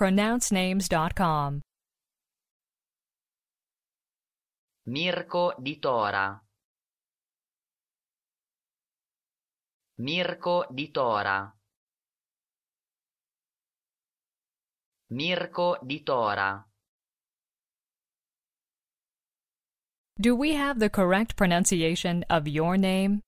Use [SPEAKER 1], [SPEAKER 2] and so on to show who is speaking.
[SPEAKER 1] pronouncenames.com.
[SPEAKER 2] Mirko di Tora. Mirko di Tora. Mirko di Tora.
[SPEAKER 1] Do we have the correct pronunciation of your name?